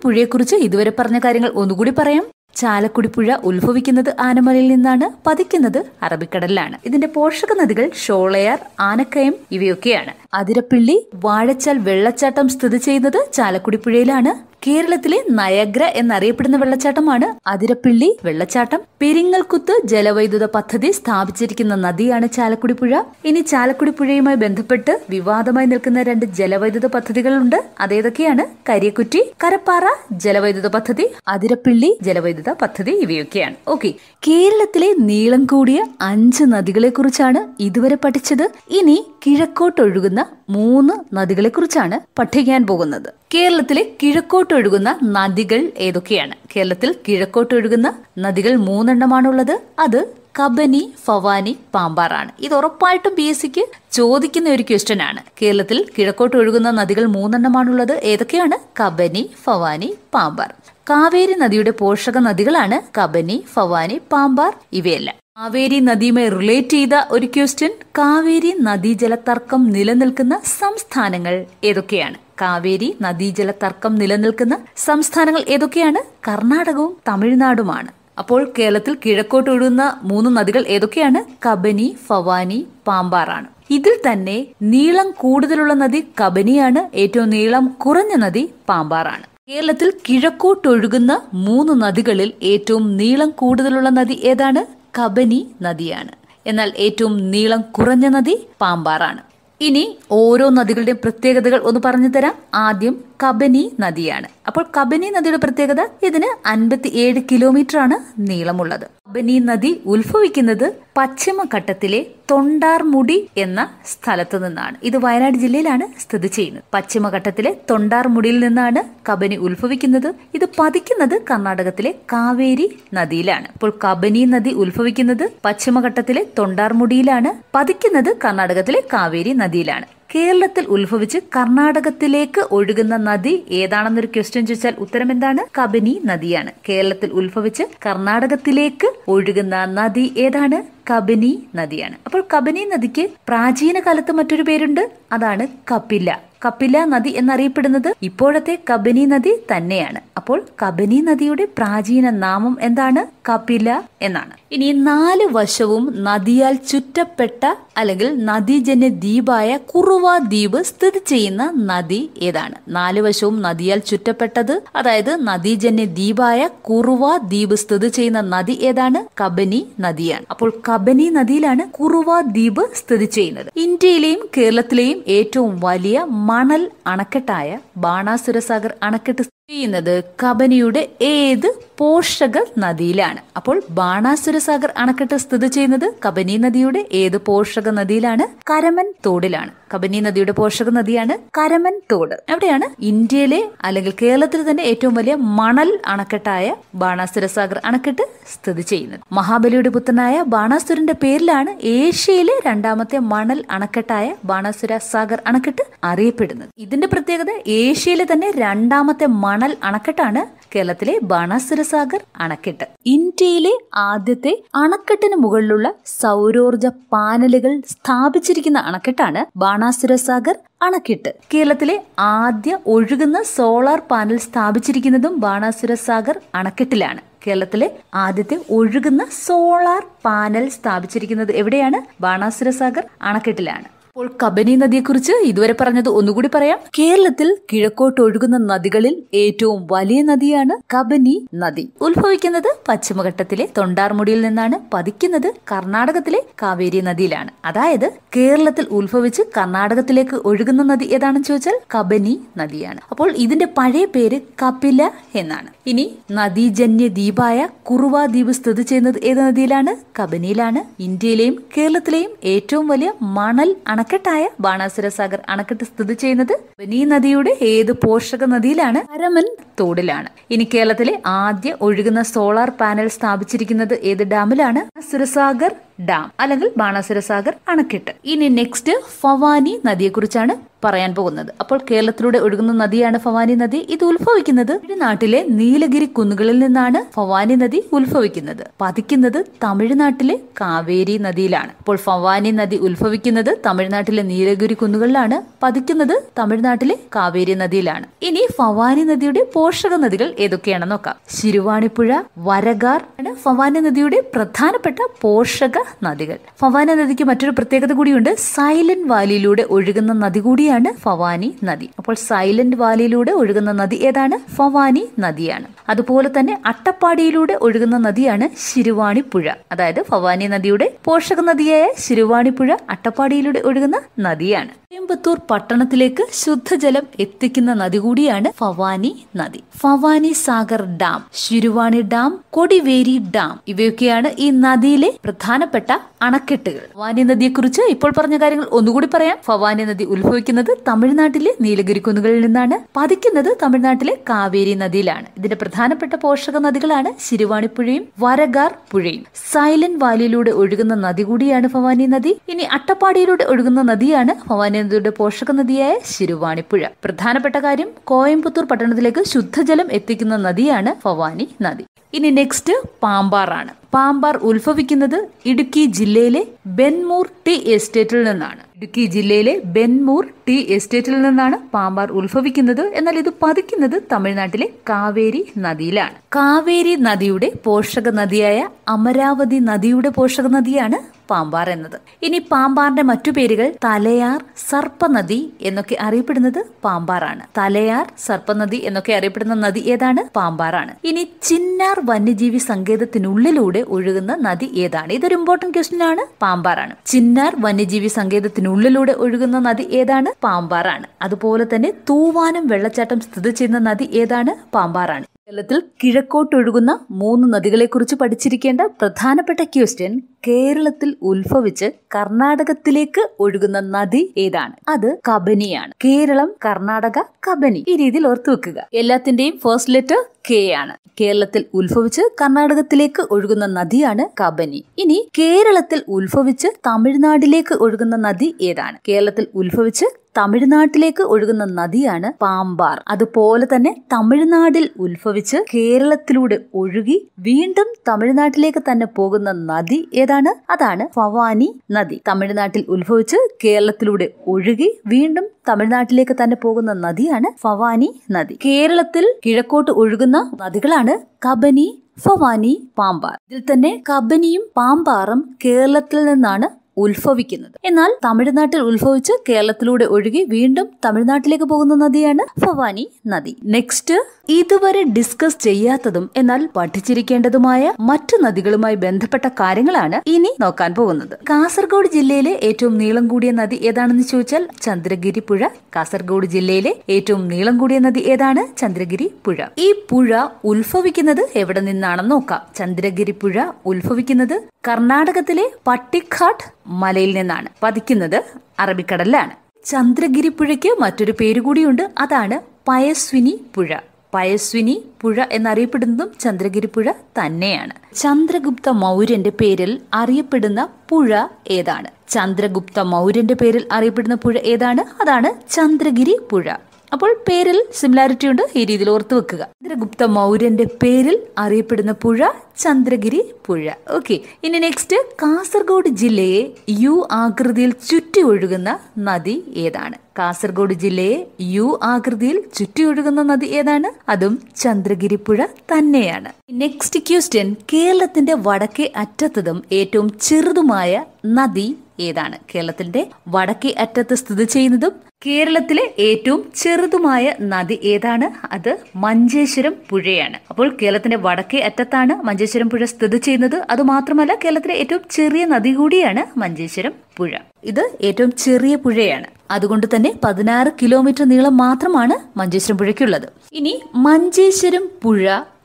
ഇതുവരെ പറഞ്ഞ കാര്യങ്ങൾ ഒന്നുകൂടി പറയാം ചാലക്കുടി പുഴ ഉത്ഭവിക്കുന്നത് ആനമലയിൽ നിന്നാണ് പതിക്കുന്നത് അറബിക്കടലിലാണ് ഇതിന്റെ പോഷക നദികൾ ഷോളയാർ ആനക്കയം ഇവയൊക്കെയാണ് അതിരപ്പിള്ളി വാഴച്ചാൽ വെള്ളച്ചാട്ടം സ്ഥിതി ചെയ്യുന്നത് ചാലക്കുടി പുഴയിലാണ് കേരളത്തിലെ നയഗ്ര എന്നറിയപ്പെടുന്ന വെള്ളച്ചാട്ടമാണ് അതിരപ്പിള്ളി വെള്ളച്ചാട്ടം പെരിങ്ങൽകുത്ത് ജലവൈദ്യുത പദ്ധതി സ്ഥാപിച്ചിരിക്കുന്ന നദിയാണ് ചാലക്കുടി പുഴ ഇനി ചാലക്കുടി പുഴയുമായി ബന്ധപ്പെട്ട് വിവാദമായി നിൽക്കുന്ന രണ്ട് ജലവൈദ്യുത പദ്ധതികളുണ്ട് അതേതൊക്കെയാണ് കരിയക്കുറ്റി കരപ്പാറ ജലവൈദ്യുത പദ്ധതി അതിരപ്പിള്ളി ജലവൈദ്യുത പദ്ധതി ഇവയൊക്കെയാണ് ഓക്കെ കേരളത്തിലെ നീളം കൂടിയ അഞ്ച് നദികളെ കുറിച്ചാണ് ഇതുവരെ പഠിച്ചത് ഇനി കിഴക്കോട്ടൊഴുകുന്ന മൂന്ന് നദികളെ കുറിച്ചാണ് പഠിക്കാൻ പോകുന്നത് കേരളത്തിലെ കിഴക്കോട്ടൊഴുകുന്ന നദികൾ ഏതൊക്കെയാണ് കേരളത്തിൽ കിഴക്കോട്ടൊഴുകുന്ന നദികൾ മൂന്നെണ്ണമാണുള്ളത് അത് കബനി ഫവാനി പാമ്പാറാണ് ഇത് ഉറപ്പായിട്ടും ബി എസ് സിക്ക് ചോദിക്കുന്ന ഒരു ക്വസ്റ്റ്യൻ ആണ് കേരളത്തിൽ കിഴക്കോട്ട് ഒഴുകുന്ന നദികൾ മൂന്നെണ്ണമാണുള്ളത് ഏതൊക്കെയാണ് കബനി ഫവാനി പാമ്പാർ കാവേരി നദിയുടെ പോഷക നദികളാണ് കബനി ഫവാനി പാമ്പാർ ഇവയെല്ലാം കാവേരി നദിയുമായി റിലേറ്റ് ചെയ്ത ഒരു ക്വസ്റ്റ്യൻ കാവേരി നദീജല തർക്കം നിലനിൽക്കുന്ന സംസ്ഥാനങ്ങൾ ഏതൊക്കെയാണ് കാവേരി നദീജല തർക്കം നിലനിൽക്കുന്ന സംസ്ഥാനങ്ങൾ ഏതൊക്കെയാണ് കർണാടകവും തമിഴ്നാടുമാണ് അപ്പോൾ കേരളത്തിൽ കിഴക്കോട്ട് ഒഴുകുന്ന മൂന്ന് നദികൾ ഏതൊക്കെയാണ് കബനി ഫവാനി പാമ്പാറാണ് ഇതിൽ തന്നെ നീളം കൂടുതലുള്ള നദി കബനിയാണ് ഏറ്റവും നീളം കുറഞ്ഞ നദി പാമ്പാറാണ് കേരളത്തിൽ കിഴക്കോട്ടൊഴുകുന്ന മൂന്ന് നദികളിൽ ഏറ്റവും നീളം കൂടുതലുള്ള നദി ഏതാണ് കബനി നദിയാണ് എന്നാൽ ഏറ്റവും നീളം കുറഞ്ഞ നദി പാമ്പാറാണ് ഇനി ഓരോ നദികളുടെയും പ്രത്യേകതകൾ ഒന്ന് പറഞ്ഞു തരാം ആദ്യം കബനി നദിയാണ് അപ്പോൾ കബനി നദിയുടെ പ്രത്യേകത ഇതിന് അൻപത്തി ഏഴ് കിലോമീറ്റർ ആണ് നീളമുള്ളത് കബനി നദി ഉത്ഭവിക്കുന്നത് പശ്ചിമഘട്ടത്തിലെ തൊണ്ടാർമുടി എന്ന സ്ഥലത്തു നിന്നാണ് ഇത് വയനാട് ജില്ലയിലാണ് സ്ഥിതി ചെയ്യുന്നത് പശ്ചിമഘട്ടത്തിലെ തൊണ്ടാർമുടിയിൽ നിന്നാണ് കബനി ഉത്ഭവിക്കുന്നത് ഇത് പതിക്കുന്നത് കർണാടകത്തിലെ കാവേരി നദിയിലാണ് അപ്പോൾ കബനി നദി ഉത്ഭവിക്കുന്നത് പശ്ചിമഘട്ടത്തിലെ തൊണ്ടാർമുടിയിലാണ് പതിക്കുന്നത് കർണാടകത്തിലെ കാവേരി നദിയിലാണ് കേരളത്തിൽ ഉത്ഭവിച്ച് കർണാടകത്തിലേക്ക് ഒഴുകുന്ന നദി ഏതാണെന്നൊരു ക്വസ്റ്റ്യൻ ചോദിച്ചാൽ ഉത്തരം എന്താണ് കബനി നദിയാണ് കേരളത്തിൽ ഉത്ഭവിച്ച് കർണാടകത്തിലേക്ക് ഒഴുകുന്ന നദി ഏതാണ് കബനി നദിയാണ് അപ്പോൾ കബനി നദിക്ക് പ്രാചീന കാലത്ത് മറ്റൊരു പേരുണ്ട് അതാണ് കപില കപില നദി എന്നറിയപ്പെടുന്നത് ഇപ്പോഴത്തെ കബനി നദി തന്നെയാണ് അപ്പോൾ കബനി നദിയുടെ പ്രാചീന നാമം എന്താണ് കപില എന്നാണ് ഇനി നാല് വശവും നദിയാൽ ചുറ്റപ്പെട്ട അല്ലെങ്കിൽ നദീജന്യ ദ്വീപായ കുറുവ ദ്വീപ് സ്ഥിതി ചെയ്യുന്ന നദി ഏതാണ് നാല് വശവും നദിയാൽ ചുറ്റപ്പെട്ടത് അതായത് നദീജന്യ ദ്വീപായ കുറുവ ദ്വീപ് സ്ഥിതി ചെയ്യുന്ന നദി ഏതാണ് കബനി നദിയാണ് അപ്പോൾ കബനി നദിയിലാണ് കുറുവ ദ്വീപ് സ്ഥിതി ചെയ്യുന്നത് ഇന്ത്യയിലെയും കേരളത്തിലെയും ഏറ്റവും വലിയ മണൽ അണക്കെട്ടായ ബാണാസുരസാഗർ അണക്കെട്ട് സ്ഥിതി ചെയ്യുന്നത് കബനിയുടെ ഏത് പോഷക നദിയിലാണ് അപ്പോൾ ബാണാസുര സാഗർ അണക്കെട്ട് സ്ഥിതി ചെയ്യുന്നത് കബനി നദിയുടെ ഏത് പോഷക നദിയിലാണ് കരമൻ തോടിലാണ് കബനി നദിയുടെ പോഷക നദിയാണ് കരമൻ തോട് അവിടെയാണ് ഇന്ത്യയിലെ അല്ലെങ്കിൽ കേരളത്തിൽ തന്നെ ഏറ്റവും വലിയ മണൽ അണക്കെട്ടായ ബാണാസുര സാഗർ അണക്കെട്ട് സ്ഥിതി ചെയ്യുന്നത് മഹാബലിയുടെ പുത്രനായ ബാണാസുരന്റെ പേരിലാണ് ഏഷ്യയിലെ രണ്ടാമത്തെ മണൽ അണക്കെട്ടായ ബാണാസുര സാഗർ അണക്കെട്ട് അറിയപ്പെടുന്നത് ഇതിന്റെ പ്രത്യേകത ഏഷ്യയിലെ തന്നെ രണ്ടാമത്തെ മണൽ അണക്കെട്ടാണ് കേരളത്തിലെ ബാണാസുര ഹിന്ദുസാഗർ അണക്കെട്ട് ഇന്ത്യയിലെ ആദ്യത്തെ അണക്കെട്ടിന് മുകളിലുള്ള സൗരോർജ പാനലുകൾ സ്ഥാപിച്ചിരിക്കുന്ന അണക്കെട്ടാണ് ബാണാസുര സാഗർ അണക്കെട്ട് കേരളത്തിലെ ആദ്യ ഒഴുകുന്ന സോളാർ പാനൽ സ്ഥാപിച്ചിരിക്കുന്നതും ബാണാസുര സാഗർ അണക്കെട്ടിലാണ് കേരളത്തിലെ ആദ്യത്തെ ഒഴുകുന്ന സോളാർ പാനൽ സ്ഥാപിച്ചിരിക്കുന്നത് എവിടെയാണ് ബാണാസുര സാഗർ അണക്കെട്ടിലാണ് അപ്പോൾ കബനി നദിയെക്കുറിച്ച് ഇതുവരെ പറഞ്ഞത് ഒന്നുകൂടി പറയാം കേരളത്തിൽ കിഴക്കോട്ട് ഒഴുകുന്ന നദികളിൽ ഏറ്റവും വലിയ നദിയാണ് കബനി നദി ഉത്ഭവിക്കുന്നത് പശ്ചിമഘട്ടത്തിലെ തൊണ്ടാർമുടിയിൽ നിന്നാണ് പതിക്കുന്നത് കർണാടകത്തിലെ കാവേരി നദിയിലാണ് അതായത് കേരളത്തിൽ ഉത്ഭവിച്ച് കർണാടകത്തിലേക്ക് ഒഴുകുന്ന നദി ഏതാണെന്ന് ചോദിച്ചാൽ കബനി നദിയാണ് അപ്പോൾ ഇതിന്റെ പഴയ പേര് കപില എന്നാണ് ഇനി നദീജന്യ ദ്വീപായ കുറുവ ദ്വീപ് സ്ഥിതി ചെയ്യുന്നത് ഏത് നദിയിലാണ് കബനിയിലാണ് ഇന്ത്യയിലെയും കേരളത്തിലെയും ഏറ്റവും വലിയ മണൽ അണ അണക്കെട്ടായ ബാണാസുര സാഗർ അണക്കെട്ട് സ്ഥിതി ചെയ്യുന്നത് ബനി നദിയുടെ ഏത് പോഷക നദിയിലാണ് പരമൻ തോടിലാണ് ഇനി കേരളത്തിലെ ആദ്യ ഒഴുകുന്ന സോളാർ പാനൽ സ്ഥാപിച്ചിരിക്കുന്നത് ഏത് ഡാമിലാണ് സുരസാഗർ ഡാം അല്ലെങ്കിൽ ബാണാസുര സാഗർ അണക്കെട്ട് ഇനി നെക്സ്റ്റ് ഫവാനി നദിയെക്കുറിച്ചാണ് പറയാൻ പോകുന്നത് അപ്പോൾ കേരളത്തിലൂടെ ഒഴുകുന്ന നദിയാണ് ഭവാനി നദി ഇത് ഉത്ഭവിക്കുന്നത് നാട്ടിലെ നീലഗിരി കുന്നുകളിൽ നിന്നാണ് ഭവാനി നദി ഉത്ഭവിക്കുന്നത് പതിക്കുന്നത് തമിഴ്നാട്ടിലെ കാവേരി നദിയിലാണ് അപ്പോൾ ഭവാനി നദി ഉത്ഭവിക്കുന്നത് തമിഴ്നാട്ടിലെ നീലഗിരി കുന്നുകളിലാണ് പതിക്കുന്നത് തമിഴ്നാട്ടിലെ കാവേരി നദിയിലാണ് ഇനി ഭവാനി നദിയുടെ പോഷക നദികൾ ഏതൊക്കെയാണെന്ന് നോക്കാം ശിരുവാണിപ്പുഴ വരഗാർ ആണ് ഭവാനി നദിയുടെ പ്രധാനപ്പെട്ട പോഷക നദികൾ ഭവാനി നദിക്ക് മറ്റൊരു പ്രത്യേകത കൂടിയുണ്ട് സൈലന്റ് വാലിയിലൂടെ ഒഴുകുന്ന നദി കൂടിയാണ് നദിയാണ് ഫവാനി നദി അപ്പോൾ സൈലന്റ് വാലിയിലൂടെ ഒഴുകുന്ന നദി ഏതാണ് ഫവാനി നദിയാണ് അതുപോലെ തന്നെ അട്ടപ്പാടിയിലൂടെ ഒഴുകുന്ന നദിയാണ് ശിരുവാണിപ്പുഴ അതായത് ഫവാനി നദിയുടെ പോഷക നദിയായ ശിരുവാണിപ്പുഴ അട്ടപ്പാടിയിലൂടെ ഒഴുകുന്ന നദിയാണ് കോയമ്പത്തൂർ പട്ടണത്തിലേക്ക് ശുദ്ധജലം എത്തിക്കുന്ന നദി കൂടിയാണ് ഫവാനി നദി Bhavani Sagar dam Siruvani dam Kodiveri dam ഇവയൊക്കെയാണ് ഈ നദിയിലെ പ്രധാനപ്പെട്ട അണക്കെട്ടുകൾ ഫവാനി നദിയെക്കുറിച്ച് ഇപ്പോൾ പറഞ്ഞ കാര്യങ്ങൾ ഒന്നുകൂടി പറയാം ഫവാനി നദി ഉത്ഭവിക്കുന്നത് തമിഴ്നാട്ടിലെ നീലഗിരി കുന്നുകളിൽ നിന്നാണ് പതിക്കുന്നത് തമിഴ്നാട്ടിലെ കാവേരി നദിയിലാണ് ഇതിന്റെ പ്രധാനപ്പെട്ട പോഷക നദികളാണ് ശിരുവാണി പുഴയും വരഗാർ പുഴയും സൈലന്റ് വാലിയിലൂടെ ഒഴുകുന്ന നദി കൂടിയാണ് ഫവാനി നദി ഇനി അട്ടപ്പാടിയിലൂടെ ഒഴുകുന്ന നദിയാണ് ഫവാനി നദിയുടെ പോഷക നദിയായ ശിരുവാണിപ്പുഴ പ്രധാനപ്പെട്ട കാര്യം കോയമ്പത്തൂർ പട്ടണത്തിലേക്ക് ശുദ്ധജലം എത്തിക്കുന്ന നദിയാണ് ഭവാനി നദി ഇനി നെക്സ്റ്റ് പാമ്പാറാണ് പാമ്പാർ ഉത്ഭവിക്കുന്നത് ഇടുക്കി ജില്ലയിലെ ബെൻമൂർ ടി എസ്റ്റേറ്റിൽ നിന്നാണ് ഇടുക്കി ജില്ലയിലെ ബെൻമൂർ ടി എസ്റ്റേറ്റിൽ നിന്നാണ് പാമ്പാർ ഉത്ഭവിക്കുന്നത് എന്നാൽ ഇത് പതിക്കുന്നത് തമിഴ്നാട്ടിലെ കാവേരി നദിയിലാണ് കാവേരി നദിയുടെ പോഷക നദിയായ അമരാവതി നദിയുടെ പോഷക നദിയാണ് പാമ്പാർ എന്നത് ഇനി പാമ്പാറിന്റെ മറ്റു പേരുകൾ തലയാർ സർപ്പനദി എന്നൊക്കെ അറിയപ്പെടുന്നത് പാമ്പാറാണ് തലയാർ സർപ്പനദി എന്നൊക്കെ അറിയപ്പെടുന്ന നദി ഏതാണ് പാമ്പാറാണ് ഇനി ചിന്നാർ വന്യജീവി സങ്കേതത്തിനുള്ളിലൂടെ ഒഴുകുന്ന നദി ഏതാണ് ഇതൊരു ഇമ്പോർട്ടന്റ് ക്വസ്റ്റ്യൻ ആണ് പാമ്പാറാണ് ചിന്നാർ വന്യജീവി സങ്കേതത്തിനുള്ളിലൂടെ ഒഴുകുന്ന നദി ഏതാണ് പാമ്പാറാണ് അതുപോലെ തന്നെ തൂവാനം വെള്ളച്ചാട്ടം സ്ഥിതി ചെയ്യുന്ന നദി ഏതാണ് പാമ്പാറാണ് കേരളത്തിൽ കിഴക്കോട്ടൊഴുകുന്ന മൂന്ന് നദികളെക്കുറിച്ച് പഠിച്ചിരിക്കേണ്ട പ്രധാനപ്പെട്ട ക്വസ്റ്റ്യൻ കേരളത്തിൽ ഉത്ഭവിച്ച് കർണാടകത്തിലേക്ക് ഒഴുകുന്ന നദി ഏതാണ് അത് കബനിയാണ് കേരളം കർണാടക കബനി ഈ രീതിയിൽ ഓർത്തു വെക്കുക എല്ലാത്തിന്റെയും ഫസ്റ്റ് ലെറ്റർ കെ ആണ് കേരളത്തിൽ ഉത്ഭവിച്ച് കർണാടകത്തിലേക്ക് ഒഴുകുന്ന നദിയാണ് കബനി ഇനി കേരളത്തിൽ ഉത്ഭവിച്ച് തമിഴ്നാട്ടിലേക്ക് ഒഴുകുന്ന നദി ഏതാണ് കേരളത്തിൽ ഉത്ഭവിച്ച് തമിഴ്നാട്ടിലേക്ക് ഒഴുകുന്ന നദിയാണ് പാമ്പാർ അതുപോലെ തന്നെ തമിഴ്നാടിൽ ഉത്ഭവിച്ച് കേരളത്തിലൂടെ ഒഴുകി വീണ്ടും തമിഴ്നാട്ടിലേക്ക് തന്നെ പോകുന്ന നദി ഏതാണ് ഏതാണ് അതാണ് ഭവാനി നദി തമിഴ്നാട്ടിൽ ഉത്ഭവിച്ച് കേരളത്തിലൂടെ ഒഴുകി വീണ്ടും തമിഴ്നാട്ടിലേക്ക് തന്നെ പോകുന്ന നദിയാണ് ഭവാനി നദി കേരളത്തിൽ കിഴക്കോട്ട് ഒഴുകുന്ന നദികളാണ് കബനി ഭവാനി പാമ്പാർ ഇതിൽ തന്നെ കബനിയും പാമ്പാറും കേരളത്തിൽ നിന്നാണ് ഉത്ഭവിക്കുന്നത് എന്നാൽ തമിഴ്നാട്ടിൽ ഉത്ഭവിച്ച് കേരളത്തിലൂടെ ഒഴുകി വീണ്ടും തമിഴ്നാട്ടിലേക്ക് പോകുന്ന നദിയാണ് ഭവാനി നദി നെക്സ്റ്റ് ഇതുവരെ ഡിസ്കസ് ചെയ്യാത്തതും എന്നാൽ പഠിച്ചിരിക്കേണ്ടതുമായ മറ്റു നദികളുമായി ബന്ധപ്പെട്ട കാര്യങ്ങളാണ് ഇനി നോക്കാൻ പോകുന്നത് കാസർഗോഡ് ജില്ലയിലെ ഏറ്റവും നീളം കൂടിയ നദി ഏതാണെന്ന് ചോദിച്ചാൽ ചന്ദ്രഗിരി പുഴ കാസർഗോഡ് ജില്ലയിലെ ഏറ്റവും നീളം കൂടിയ നദി ഏതാണ് ചന്ദ്രഗിരി പുഴ ഈ പുഴ ഉത്ഭവിക്കുന്നത് എവിടെ നിന്നാണെന്ന് നോക്കാം ചന്ദ്രഗിരി പുഴ ഉത്ഭവിക്കുന്നത് കർണാടകത്തിലെ പട്ടിക്കാട് മലയിൽ നിന്നാണ് പതിക്കുന്നത് അറബിക്കടലിലാണ് ചന്ദ്രഗിരി പുഴയ്ക്ക് മറ്റൊരു പേരുകൂടിയുണ്ട് അതാണ് പയസ്വിനി പുഴ പയസ്വിനി പുഴ എന്നറിയപ്പെടുന്നതും ചന്ദ്രഗിരി പുഴ തന്നെയാണ് ചന്ദ്രഗുപ്ത മൗര്യന്റെ പേരിൽ അറിയപ്പെടുന്ന പുഴ ഏതാണ് ചന്ദ്രഗുപ്ത മൗര്യന്റെ പേരിൽ അറിയപ്പെടുന്ന പുഴ ഏതാണ് അതാണ് ചന്ദ്രഗിരി പുഴ അപ്പോൾ പേരിൽ സിമിലാരിറ്റി ഉണ്ട് ഈ രീതിയിൽ ഓർത്തു വെക്കുക ചന്ദ്രഗുപ്ത മൗര്യന്റെ പേരിൽ അറിയപ്പെടുന്ന പുഴ ചന്ദ്രഗിരി പുഴ ഓക്കെ ഇനി നെക്സ്റ്റ് കാസർഗോഡ് ജില്ലയെ യു ആകൃതിയിൽ ചുറ്റി ഒഴുകുന്ന നദി ഏതാണ് കാസർഗോഡ് ജില്ലയെ യു ആകൃതിയിൽ ചുറ്റി ഒഴുകുന്ന നദി ഏതാണ് അതും ചന്ദ്രഗിരി പുഴ തന്നെയാണ് നെക്സ്റ്റ് ക്വസ്റ്റ്യൻ കേരളത്തിന്റെ വടക്കേ അറ്റത്തതും ഏറ്റവും ചെറുതുമായ നദി ഏതാണ് കേരളത്തിന്റെ വടക്കേ അറ്റത്ത് സ്ഥിതി ചെയ്യുന്നതും കേരളത്തിലെ ഏറ്റവും ചെറുതുമായ നദി ഏതാണ് അത് മഞ്ചേശ്വരം പുഴയാണ് അപ്പോൾ കേരളത്തിന്റെ വടക്കേ അറ്റത്താണ് മഞ്ചേശ്വരം മഞ്ചേശ്വരം പുഴ സ്ഥിതി ചെയ്യുന്നത് അതുമാത്രമല്ല കേരളത്തിലെ ഏറ്റവും ചെറിയ നദി കൂടിയാണ് മഞ്ചേശ്വരം പുഴ ഇത് ഏറ്റവും ചെറിയ പുഴയാണ് അതുകൊണ്ട് തന്നെ പതിനാറ് കിലോമീറ്റർ നീളം മാത്രമാണ് മഞ്ചേശ്വരം പുഴയ്ക്കുള്ളത് ഇനി മഞ്ചേശ്വരം പുഴ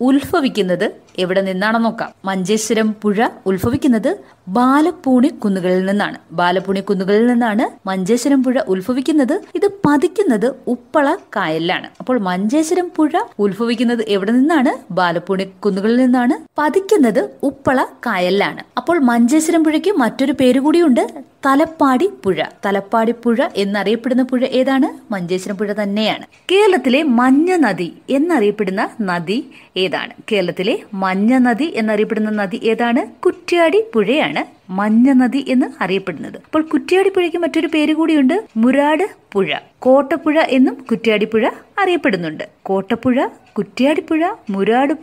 ഉത്ഭവിക്കുന്നത് എവിടെ നിന്നാണെന്ന് നോക്കാം മഞ്ചേശ്വരം പുഴ ഉത്ഭവിക്കുന്നത് ബാലപ്പൂണി കുന്നുകളിൽ നിന്നാണ് ബാലപ്പൂണി കുന്നുകളിൽ നിന്നാണ് മഞ്ചേശ്വരം പുഴ ഉത്ഭവിക്കുന്നത് ഇത് പതിക്കുന്നത് ഉപ്പള കായലിലാണ് അപ്പോൾ മഞ്ചേശ്വരം പുഴ ഉത്ഭവിക്കുന്നത് എവിടെ നിന്നാണ് ബാലപ്പൂണി കുന്നുകളിൽ നിന്നാണ് പതിക്കുന്നത് ഉപ്പള കായലിലാണ് അപ്പോൾ മഞ്ചേശ്വരം പുഴയ്ക്ക് മറ്റൊരു പേര് കൂടിയുണ്ട് തലപ്പാടി പുഴ തലപ്പാടി പുഴ എന്നറിയപ്പെടുന്ന പുഴ ഏതാണ് മഞ്ചേശ്വരം പുഴ തന്നെയാണ് കേരളത്തിലെ മഞ്ഞ നദി എന്നറിയപ്പെടുന്ന നദി ഏതാണ് കേരളത്തിലെ മഞ്ഞ നദി എന്നറിയപ്പെടുന്ന നദി ഏതാണ് കുറ്റ്യാടി പുഴയാണ് മഞ്ഞ നദി എന്ന് അറിയപ്പെടുന്നത് അപ്പോൾ കുറ്റ്യാടി പുഴയ്ക്ക് മറ്റൊരു പേര് കൂടിയുണ്ട് മുരാട് പുഴ കോട്ടപ്പുഴ എന്നും കുറ്റ്യാടിപ്പുഴ അറിയപ്പെടുന്നുണ്ട് കോട്ടപ്പുഴ കുറ്റ്യാടിപ്പുഴ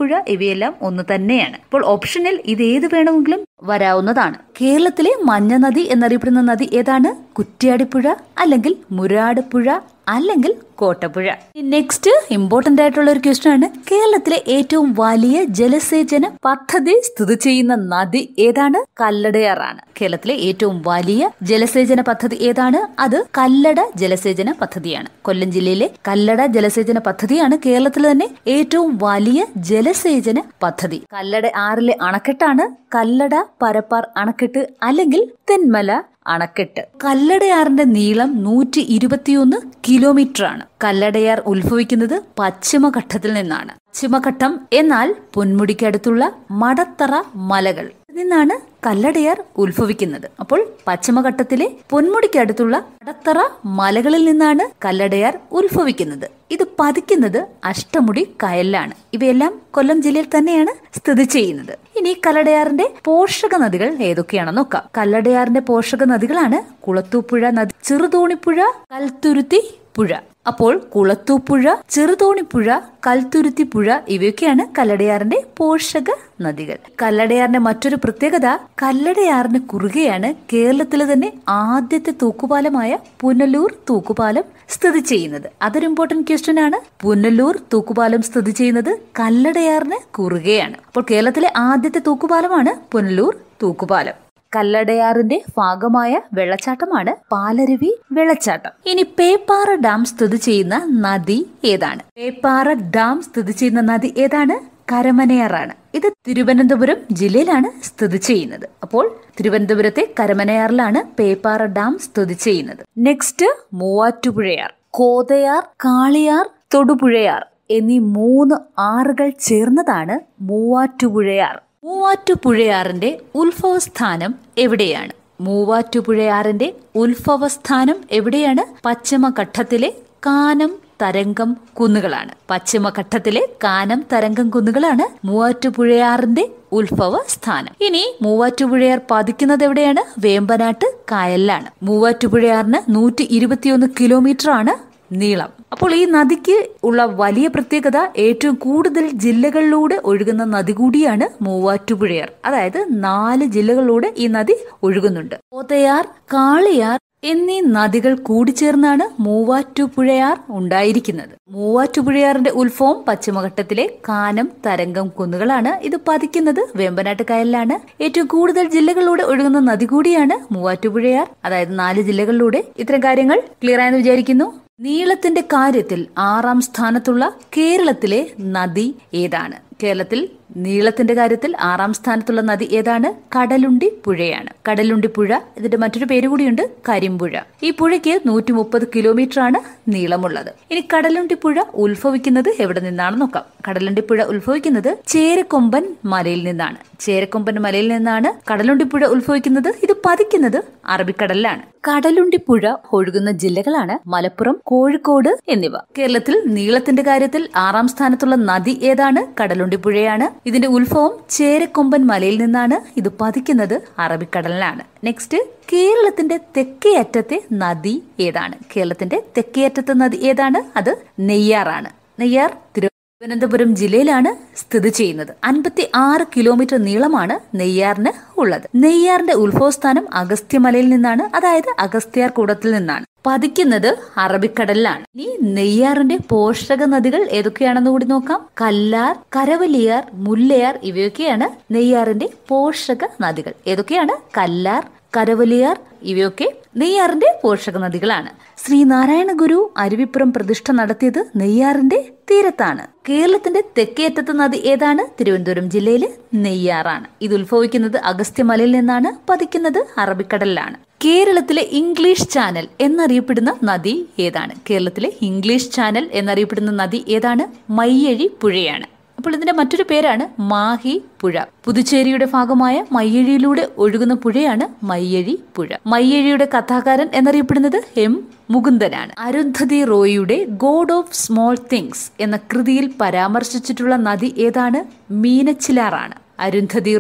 പുഴ ഇവയെല്ലാം ഒന്ന് തന്നെയാണ് അപ്പോൾ ഓപ്ഷനിൽ ഇത് ഏത് വേണമെങ്കിലും വരാവുന്നതാണ് കേരളത്തിലെ മഞ്ഞ നദി എന്നറിയപ്പെടുന്ന നദി ഏതാണ് കുറ്റ്യാടിപ്പുഴ അല്ലെങ്കിൽ മുരാട് പുഴ അല്ലെങ്കിൽ കോട്ടപ്പുഴ നെക്സ്റ്റ് ഇമ്പോർട്ടന്റ് ആയിട്ടുള്ള ഒരു ക്വസ്റ്റൻ ആണ് കേരളത്തിലെ ഏറ്റവും വലിയ ജലസേചന പദ്ധതി സ്ഥിതി ചെയ്യുന്ന നദി ഏതാണ് കല്ലടയാറാണ് കേരളത്തിലെ ഏറ്റവും വലിയ ജലസേചന പദ്ധതി ഏതാണ് അത് കല്ലട ജലസേചന പദ്ധതിയാണ് കൊല്ലം ജില്ലയിലെ കല്ലട ജലസേചന പദ്ധതിയാണ് കേരളത്തിൽ തന്നെ ഏറ്റവും വലിയ ജലസേചന പദ്ധതി കല്ലട ആറിലെ അണക്കെട്ടാണ് കല്ലട പരപ്പാർ അണക്കെട്ട് അല്ലെങ്കിൽ തെന്മല അണക്കെട്ട് കല്ലടയാറിന്റെ നീളം നൂറ്റി ഇരുപത്തിയൊന്ന് കിലോമീറ്റർ ആണ് കല്ലടയാർ ഉത്ഭവിക്കുന്നത് പശ്ചിമഘട്ടത്തിൽ നിന്നാണ് പശ്ചിമഘട്ടം എന്നാൽ പൊന്മുടിക്കടുത്തുള്ള മടത്തറ മലകൾ നിന്നാണ് കല്ലടയാർ ഉത്ഭവിക്കുന്നത് അപ്പോൾ പശ്ചിമഘട്ടത്തിലെ പൊന്മുടിക്കടുത്തുള്ള മടത്തറ മലകളിൽ നിന്നാണ് കല്ലടയാർ ഉത്ഭവിക്കുന്നത് ഇത് പതിക്കുന്നത് അഷ്ടമുടി കയലിലാണ് ഇവയെല്ലാം കൊല്ലം ജില്ലയിൽ തന്നെയാണ് സ്ഥിതി ചെയ്യുന്നത് ഇനി കല്ലടയാറിന്റെ പോഷക നദികൾ ഏതൊക്കെയാണെന്ന് നോക്കാം കല്ലടയാറിന്റെ പോഷക നദികളാണ് കുളത്തൂപ്പുഴ നദി ചെറുതോണിപ്പുഴ കൽത്തുരുത്തി പുഴ അപ്പോൾ കുളത്തൂപ്പുഴ ചെറുതോണിപ്പുഴ കൽത്തുരുത്തിപ്പുഴ ഇവയൊക്കെയാണ് കല്ലടയാറിന്റെ പോഷക നദികൾ കല്ലടയാറിന്റെ മറ്റൊരു പ്രത്യേകത കല്ലടയാറിന് കുറുകെയാണ് കേരളത്തിലെ തന്നെ ആദ്യത്തെ തൂക്കുപാലമായ പുനലൂർ തൂക്കുപാലം സ്ഥിതി ചെയ്യുന്നത് അതൊരു ഇമ്പോർട്ടന്റ് ക്വസ്റ്റ്യൻ ആണ് പുനലൂർ തൂക്കുപാലം സ്ഥിതി ചെയ്യുന്നത് കല്ലടയാറിന് കുറുകെയാണ് അപ്പോൾ കേരളത്തിലെ ആദ്യത്തെ തൂക്കുപാലമാണ് പുനലൂർ തൂക്കുപാലം കല്ലടയാറിന്റെ ഭാഗമായ വെള്ളച്ചാട്ടമാണ് പാലരുവി വെള്ളച്ചാട്ടം ഇനി പേപ്പാറ ഡാം സ്ഥിതി ചെയ്യുന്ന നദി ഏതാണ് പേപ്പാറ ഡാം സ്ഥിതി ചെയ്യുന്ന നദി ഏതാണ് കരമനയാറാണ് ഇത് തിരുവനന്തപുരം ജില്ലയിലാണ് സ്ഥിതി ചെയ്യുന്നത് അപ്പോൾ തിരുവനന്തപുരത്തെ കരമനയാറിലാണ് പേപ്പാറ ഡാം സ്ഥിതി ചെയ്യുന്നത് നെക്സ്റ്റ് മൂവാറ്റുപുഴയാർ കോതയാർ കാളിയാർ തൊടുപുഴയാർ എന്നീ മൂന്ന് ആറുകൾ ചേർന്നതാണ് മൂവാറ്റുപുഴയാർ മൂവാറ്റുപുഴയാറിന്റെ ഉത്ഭവസ്ഥാനം എവിടെയാണ് മൂവാറ്റുപുഴയാറിന്റെ ഉത്ഭവസ്ഥാനം എവിടെയാണ് പശ്ചിമഘട്ടത്തിലെ കാനം തരംഗം കുന്നുകളാണ് പശ്ചിമഘട്ടത്തിലെ കാനം തരംഗം കുന്നുകളാണ് മൂവാറ്റുപുഴയാറിന്റെ ഉത്ഭവ സ്ഥാനം ഇനി മൂവാറ്റുപുഴയാർ പതിക്കുന്നത് എവിടെയാണ് വേമ്പനാട്ട് കായലിലാണ് മൂവാറ്റുപുഴയാറിന് നൂറ്റി ഇരുപത്തിയൊന്ന് കിലോമീറ്റർ ആണ് നീളം അപ്പോൾ ഈ നദിക്ക് ഉള്ള വലിയ പ്രത്യേകത ഏറ്റവും കൂടുതൽ ജില്ലകളിലൂടെ ഒഴുകുന്ന നദി കൂടിയാണ് മൂവാറ്റുപുഴയാർ അതായത് നാല് ജില്ലകളിലൂടെ ഈ നദി ഒഴുകുന്നുണ്ട് പോത്തയാർ കാളിയാർ എന്നീ നദികൾ കൂടിച്ചേർന്നാണ് മൂവാറ്റുപുഴയാർ ഉണ്ടായിരിക്കുന്നത് മൂവാറ്റുപുഴയാറിന്റെ ഉത്ഭവം പശ്ചിമഘട്ടത്തിലെ കാനം തരംഗം കുന്നുകളാണ് ഇത് പതിക്കുന്നത് വേമ്പനാട്ട് കായലിലാണ് ഏറ്റവും കൂടുതൽ ജില്ലകളിലൂടെ ഒഴുകുന്ന നദി കൂടിയാണ് മൂവാറ്റുപുഴയാർ അതായത് നാല് ജില്ലകളിലൂടെ ഇത്തരം കാര്യങ്ങൾ ക്ലിയർ ആയെന്ന് വിചാരിക്കുന്നു നീളത്തിന്റെ കാര്യത്തിൽ ആറാം സ്ഥാനത്തുള്ള കേരളത്തിലെ നദി ഏതാണ് കേരളത്തിൽ നീളത്തിന്റെ കാര്യത്തിൽ ആറാം സ്ഥാനത്തുള്ള നദി ഏതാണ് കടലുണ്ടി പുഴയാണ് കടലുണ്ടി പുഴ ഇതിന്റെ മറ്റൊരു പേര് കൂടിയുണ്ട് കരിമ്പുഴ ഈ പുഴയ്ക്ക് നൂറ്റി മുപ്പത് കിലോമീറ്റർ ആണ് നീളമുള്ളത് ഇനി കടലുണ്ടി പുഴ ഉത്ഭവിക്കുന്നത് എവിടെ നിന്നാണ് നോക്കാം കടലുണ്ടി പുഴ ഉത്ഭവിക്കുന്നത് ചേരക്കൊമ്പൻ മലയിൽ നിന്നാണ് ചേരക്കൊമ്പൻ മലയിൽ നിന്നാണ് കടലുണ്ടി പുഴ ഉത്ഭവിക്കുന്നത് ഇത് പതിക്കുന്നത് അറബിക്കടലിലാണ് കടലുണ്ടി പുഴ ഒഴുകുന്ന ജില്ലകളാണ് മലപ്പുറം കോഴിക്കോട് എന്നിവ കേരളത്തിൽ നീളത്തിന്റെ കാര്യത്തിൽ ആറാം സ്ഥാനത്തുള്ള നദി ഏതാണ് കടലുണ്ടി പുഴയാണ് ഇതിന്റെ ഉത്ഭവം ചേരക്കൊമ്പൻ മലയിൽ നിന്നാണ് ഇത് പതിക്കുന്നത് അറബിക്കടലിലാണ് നെക്സ്റ്റ് കേരളത്തിന്റെ തെക്കേ അറ്റത്തെ നദി ഏതാണ് കേരളത്തിന്റെ തെക്കേ അറ്റത്തെ നദി ഏതാണ് അത് നെയ്യാറാണ് നെയ്യാർ തിരു തിരുവനന്തപുരം ജില്ലയിലാണ് സ്ഥിതി ചെയ്യുന്നത് അൻപത്തി ആറ് കിലോമീറ്റർ നീളമാണ് നെയ്യാറിന് ഉള്ളത് നെയ്യാറിന്റെ ഉത്ഭവസ്ഥാനം അഗസ്ത്യമലയിൽ നിന്നാണ് അതായത് അഗസ്ത്യാർ കൂടത്തിൽ നിന്നാണ് പതിക്കുന്നത് അറബിക്കടലിലാണ് ഇനി നെയ്യാറിന്റെ പോഷക നദികൾ ഏതൊക്കെയാണെന്ന് കൂടി നോക്കാം കല്ലാർ കരവലിയാർ മുല്ലയാർ ഇവയൊക്കെയാണ് നെയ്യാറിന്റെ പോഷക നദികൾ ഏതൊക്കെയാണ് കല്ലാർ കരവലിയാർ ഇവയൊക്കെ നെയ്യാറിന്റെ പോഷക നദികളാണ് ശ്രീനാരായണ ഗുരു അരുവിപ്പുറം പ്രതിഷ്ഠ നടത്തിയത് നെയ്യാറിന്റെ തീരത്താണ് കേരളത്തിന്റെ തെക്കേറ്റത്ത് നദി ഏതാണ് തിരുവനന്തപുരം ജില്ലയിലെ നെയ്യാറാണ് ഇത് ഉത്ഭവിക്കുന്നത് അഗസ്ത്യമലയിൽ നിന്നാണ് പതിക്കുന്നത് അറബിക്കടലിലാണ് കേരളത്തിലെ ഇംഗ്ലീഷ് ചാനൽ എന്നറിയപ്പെടുന്ന നദി ഏതാണ് കേരളത്തിലെ ഇംഗ്ലീഷ് ചാനൽ എന്നറിയപ്പെടുന്ന നദി ഏതാണ് മയ്യഴി പുഴയാണ് അപ്പോൾ ഇതിന്റെ മറ്റൊരു പേരാണ് മാഹി പുഴ പുതുച്ചേരിയുടെ ഭാഗമായ മയ്യഴിയിലൂടെ ഒഴുകുന്ന പുഴയാണ് മയ്യഴി പുഴ മയ്യഴിയുടെ കഥാകാരൻ എന്നറിയപ്പെടുന്നത് എം മുകുന്ദനാണ് അരുന്ധതി റോയിയുടെ ഗോഡ് ഓഫ് സ്മോൾ തിങ്സ് എന്ന കൃതിയിൽ പരാമർശിച്ചിട്ടുള്ള നദി ഏതാണ് മീനച്ചിലാറാണ് Arundhati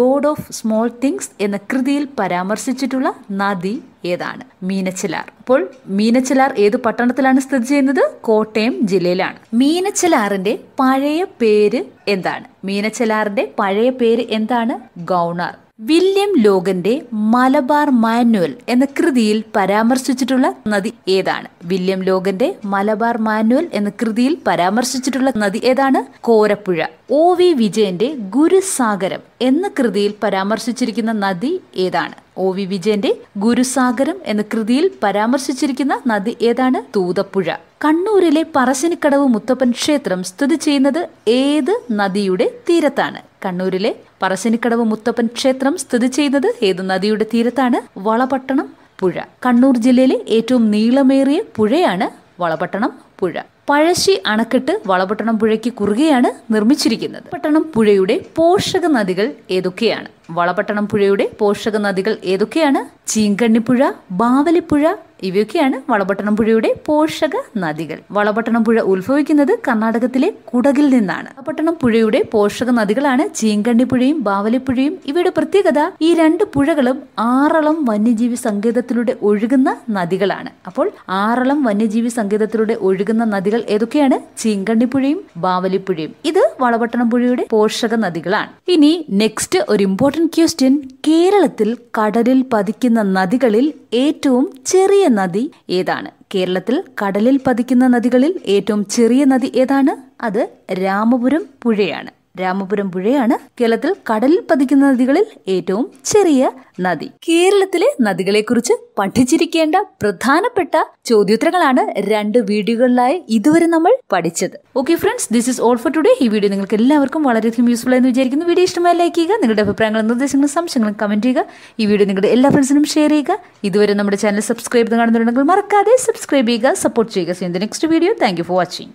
god of small things എന്ന കൃതിയിൽ പരാമർശിച്ചിട്ടുള്ള നദി ഏതാണ് മീനച്ചിലാർ അപ്പോൾ മീനച്ചിലാർ ഏത് പട്ടണത്തിലാണ് സ്ഥിതി ചെയ്യുന്നത് കോട്ടയം ജില്ലയിലാണ് മീനച്ചിലാറിന്റെ പഴയ പേര് എന്താണ് മീനച്ചിലാറിന്റെ പഴയ പേര് എന്താണ് ഗൗണാർ വില്യം ലോഗന്റെ മലബാർ മാനുവൽ എന്ന കൃതിയിൽ പരാമർശിച്ചിട്ടുള്ള നദി ഏതാണ് വില്യം ലോഗന്റെ മലബാർ മാനുവൽ എന്ന കൃതിയിൽ പരാമർശിച്ചിട്ടുള്ള നദി ഏതാണ് കോരപ്പുഴ ഒ വി വിജയന്റെ ഗുരുസാഗരം എന്ന കൃതിയിൽ പരാമർശിച്ചിരിക്കുന്ന നദി ഏതാണ് ഒ വി വിജയന്റെ ഗുരുസാഗരം എന്ന കൃതിയിൽ പരാമർശിച്ചിരിക്കുന്ന നദി ഏതാണ് തൂതപ്പുഴ കണ്ണൂരിലെ പറശ്ശിനിക്കടവ് മുത്തപ്പൻ ക്ഷേത്രം സ്ഥിതി ചെയ്യുന്നത് ഏത് നദിയുടെ തീരത്താണ് കണ്ണൂരിലെ പറശ്ശിനിക്കടവ് മുത്തപ്പൻ ക്ഷേത്രം സ്ഥിതി ചെയ്യുന്നത് ഏതു നദിയുടെ തീരത്താണ് വളപട്ടണം പുഴ കണ്ണൂർ ജില്ലയിലെ ഏറ്റവും നീളമേറിയ പുഴയാണ് വളപട്ടണം പുഴ പഴശ്ശി അണക്കെട്ട് വളപട്ടണം പുഴയ്ക്ക് കുറുകെയാണ് നിർമ്മിച്ചിരിക്കുന്നത് പട്ടണം പുഴയുടെ പോഷക നദികൾ ഏതൊക്കെയാണ് വളപട്ടണം പുഴയുടെ പോഷക നദികൾ ഏതൊക്കെയാണ് ചീങ്കണ്ണിപ്പുഴ ബാവലിപ്പുഴ ഇവയൊക്കെയാണ് വളപട്ടണം പുഴയുടെ പോഷക നദികൾ വളപട്ടണം പുഴ ഉത്ഭവിക്കുന്നത് കർണാടകത്തിലെ കുടകിൽ നിന്നാണ് വളപട്ടണം പുഴയുടെ പോഷക നദികളാണ് ചീങ്കണ്ണിപ്പുഴയും ബാവലിപ്പുഴയും ഇവയുടെ പ്രത്യേകത ഈ രണ്ട് പുഴകളും ആറളം വന്യജീവി സങ്കേതത്തിലൂടെ ഒഴുകുന്ന നദികളാണ് അപ്പോൾ ആറളം വന്യജീവി സങ്കേതത്തിലൂടെ ഒഴുകുന്ന നദികൾ ഏതൊക്കെയാണ് ചീങ്കണ്ണിപ്പുഴയും ബാവലിപ്പുഴയും ഇത് വളപട്ടണം പുഴയുടെ പോഷക നദികളാണ് ഇനി നെക്സ്റ്റ് ഒരു ഇമ്പോർട്ടൻ്റ് ക്വസ്റ്റ്യൻ കേരളത്തിൽ കടലിൽ പതിക്കുന്ന നദികളിൽ ഏറ്റവും ചെറിയ നദി ഏതാണ് കേരളത്തിൽ കടലിൽ പതിക്കുന്ന നദികളിൽ ഏറ്റവും ചെറിയ നദി ഏതാണ് അത് രാമപുരം പുഴയാണ് രാമപുരം പുഴയാണ് കേരളത്തിൽ കടലിൽ പതിക്കുന്ന നദികളിൽ ഏറ്റവും ചെറിയ നദി കേരളത്തിലെ നദികളെക്കുറിച്ച് പഠിച്ചിരിക്കേണ്ട പ്രധാനപ്പെട്ട ചോദ്യോത്തരങ്ങളാണ് രണ്ട് വീഡിയോകളിലായി ഇതുവരെ നമ്മൾ പഠിച്ചത് okay friends this is all for today ഈ വീഡിയോ നിങ്ങൾക്ക് എല്ലാവർക്കും വളരെയധികം യൂസ്ഫുൾ എന്ന് വിചാരിക്കുന്നു വീഡിയോ ഇഷ്ടമായി ലൈക്ക് ചെയ്യുക നിങ്ങളുടെ അഭിപ്രായങ്ങളും നിർദ്ദേശങ്ങളും സംശയങ്ങളും കമന്റ് ചെയ്യുക ഈ വീഡിയോ നിങ്ങളുടെ എല്ലാ ഫ്രണ്ട്സിനും ഷെയർ ചെയ്യുക ഇതുവരെ നമ്മുടെ ചാനൽ സബ്സ്ക്രൈബ് കാണുന്നുണ്ടെങ്കിൽ മറക്കാതെ സബ്സ്ക്രൈബ് ചെയ്യുക സപ്പോർട്ട് ചെയ്യുക see in the next video thank for watching